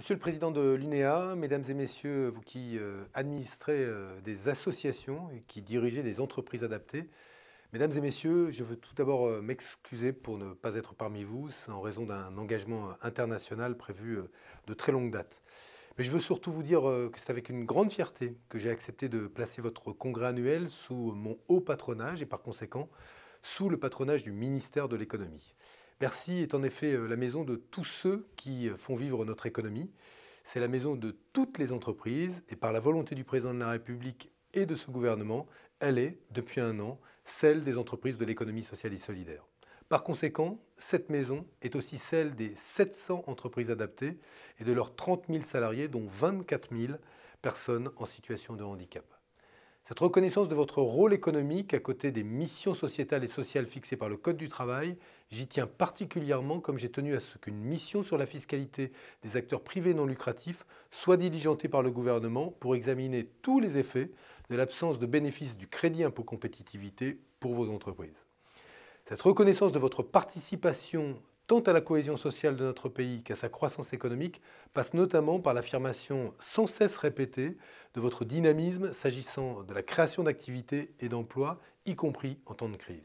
Monsieur le Président de l'UNEA, Mesdames et Messieurs, vous qui euh, administrez euh, des associations et qui dirigez des entreprises adaptées, Mesdames et Messieurs, je veux tout d'abord euh, m'excuser pour ne pas être parmi vous, c'est en raison d'un engagement international prévu de très longue date. Mais je veux surtout vous dire que c'est avec une grande fierté que j'ai accepté de placer votre congrès annuel sous mon haut patronage et par conséquent sous le patronage du ministère de l'économie. Merci est en effet euh, la maison de tous ceux qui euh, font vivre notre économie. C'est la maison de toutes les entreprises et par la volonté du président de la République et de ce gouvernement, elle est, depuis un an, celle des entreprises de l'économie sociale et solidaire. Par conséquent, cette maison est aussi celle des 700 entreprises adaptées et de leurs 30 000 salariés, dont 24 000 personnes en situation de handicap. Cette reconnaissance de votre rôle économique à côté des missions sociétales et sociales fixées par le Code du travail, j'y tiens particulièrement comme j'ai tenu à ce qu'une mission sur la fiscalité des acteurs privés non lucratifs soit diligentée par le gouvernement pour examiner tous les effets de l'absence de bénéfice du crédit impôt compétitivité pour vos entreprises. Cette reconnaissance de votre participation tant à la cohésion sociale de notre pays qu'à sa croissance économique passe notamment par l'affirmation sans cesse répétée de votre dynamisme s'agissant de la création d'activités et d'emplois, y compris en temps de crise.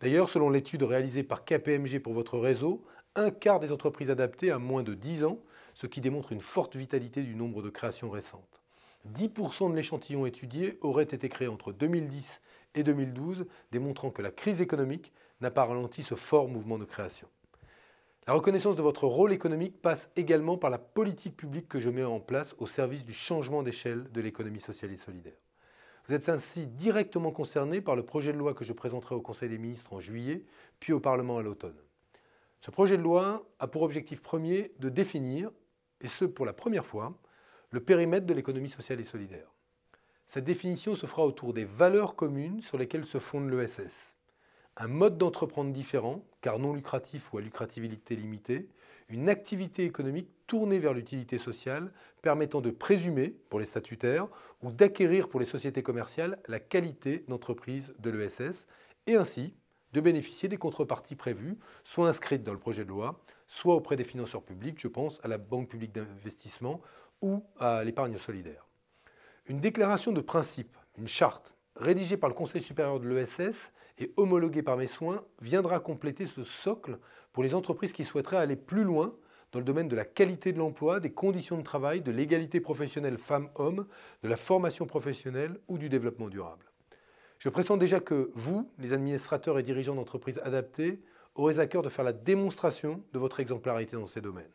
D'ailleurs, selon l'étude réalisée par KPMG pour votre réseau, un quart des entreprises adaptées a moins de 10 ans, ce qui démontre une forte vitalité du nombre de créations récentes. 10% de l'échantillon étudié aurait été créé entre 2010 et 2012, démontrant que la crise économique n'a pas ralenti ce fort mouvement de création. La reconnaissance de votre rôle économique passe également par la politique publique que je mets en place au service du changement d'échelle de l'économie sociale et solidaire. Vous êtes ainsi directement concerné par le projet de loi que je présenterai au Conseil des ministres en juillet, puis au Parlement à l'automne. Ce projet de loi a pour objectif premier de définir, et ce pour la première fois, le périmètre de l'économie sociale et solidaire. Cette définition se fera autour des valeurs communes sur lesquelles se fonde l'ESS un mode d'entreprendre différent, car non lucratif ou à lucrativité limitée, une activité économique tournée vers l'utilité sociale, permettant de présumer, pour les statutaires, ou d'acquérir pour les sociétés commerciales la qualité d'entreprise de l'ESS, et ainsi de bénéficier des contreparties prévues, soit inscrites dans le projet de loi, soit auprès des financeurs publics, je pense à la Banque publique d'investissement ou à l'épargne solidaire. Une déclaration de principe, une charte, rédigé par le Conseil supérieur de l'ESS et homologué par mes soins, viendra compléter ce socle pour les entreprises qui souhaiteraient aller plus loin dans le domaine de la qualité de l'emploi, des conditions de travail, de l'égalité professionnelle femmes-hommes, de la formation professionnelle ou du développement durable. Je pressens déjà que vous, les administrateurs et dirigeants d'entreprises adaptées, aurez à cœur de faire la démonstration de votre exemplarité dans ces domaines.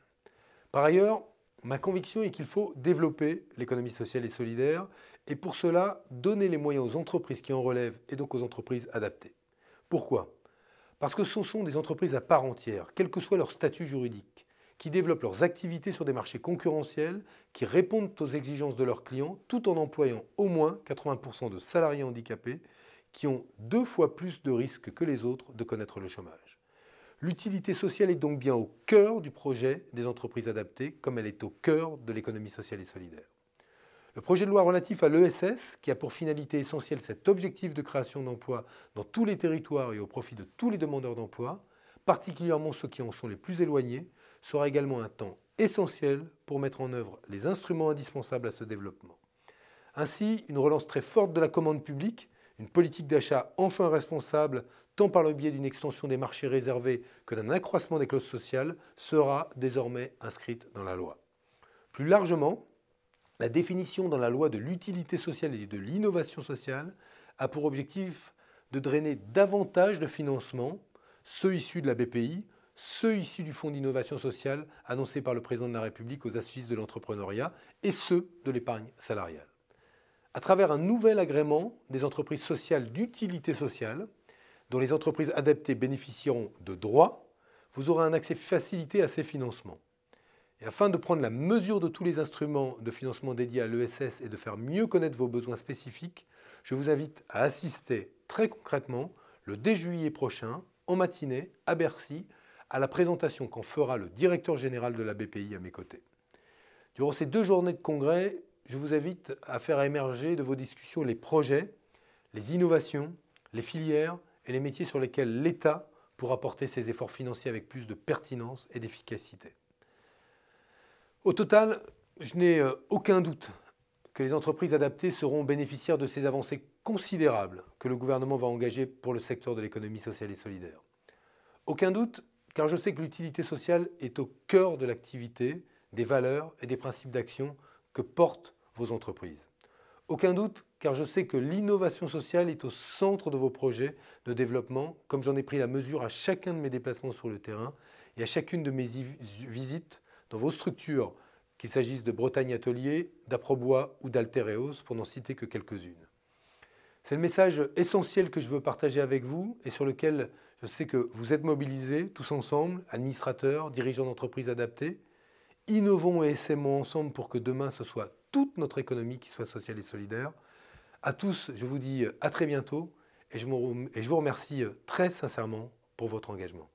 Par ailleurs, Ma conviction est qu'il faut développer l'économie sociale et solidaire et pour cela donner les moyens aux entreprises qui en relèvent et donc aux entreprises adaptées. Pourquoi Parce que ce sont des entreprises à part entière, quel que soit leur statut juridique, qui développent leurs activités sur des marchés concurrentiels, qui répondent aux exigences de leurs clients tout en employant au moins 80% de salariés handicapés qui ont deux fois plus de risques que les autres de connaître le chômage. L'utilité sociale est donc bien au cœur du projet des entreprises adaptées, comme elle est au cœur de l'économie sociale et solidaire. Le projet de loi relatif à l'ESS, qui a pour finalité essentielle cet objectif de création d'emplois dans tous les territoires et au profit de tous les demandeurs d'emploi, particulièrement ceux qui en sont les plus éloignés, sera également un temps essentiel pour mettre en œuvre les instruments indispensables à ce développement. Ainsi, une relance très forte de la commande publique une politique d'achat enfin responsable, tant par le biais d'une extension des marchés réservés que d'un accroissement des clauses sociales, sera désormais inscrite dans la loi. Plus largement, la définition dans la loi de l'utilité sociale et de l'innovation sociale a pour objectif de drainer davantage de financements, ceux issus de la BPI, ceux issus du Fonds d'innovation sociale annoncé par le Président de la République aux assises de l'entrepreneuriat et ceux de l'épargne salariale à travers un nouvel agrément des entreprises sociales d'utilité sociale, dont les entreprises adaptées bénéficieront de droits, vous aurez un accès facilité à ces financements. Et afin de prendre la mesure de tous les instruments de financement dédiés à l'ESS et de faire mieux connaître vos besoins spécifiques, je vous invite à assister très concrètement le 10 juillet prochain, en matinée, à Bercy, à la présentation qu'en fera le directeur général de la BPI à mes côtés. Durant ces deux journées de congrès, je vous invite à faire émerger de vos discussions les projets, les innovations, les filières et les métiers sur lesquels l'État pourra porter ses efforts financiers avec plus de pertinence et d'efficacité. Au total, je n'ai euh, aucun doute que les entreprises adaptées seront bénéficiaires de ces avancées considérables que le gouvernement va engager pour le secteur de l'économie sociale et solidaire. Aucun doute, car je sais que l'utilité sociale est au cœur de l'activité, des valeurs et des principes d'action que portent vos entreprises. Aucun doute, car je sais que l'innovation sociale est au centre de vos projets de développement, comme j'en ai pris la mesure à chacun de mes déplacements sur le terrain et à chacune de mes visites dans vos structures, qu'il s'agisse de Bretagne Atelier, d'Aprobois ou d'Altereos, pour n'en citer que quelques-unes. C'est le message essentiel que je veux partager avec vous et sur lequel je sais que vous êtes mobilisés tous ensemble, administrateurs, dirigeants d'entreprises adaptées, Innovons et essayons ensemble pour que demain ce soit toute notre économie qui soit sociale et solidaire. À tous, je vous dis euh, à très bientôt et je vous remercie euh, très sincèrement pour votre engagement.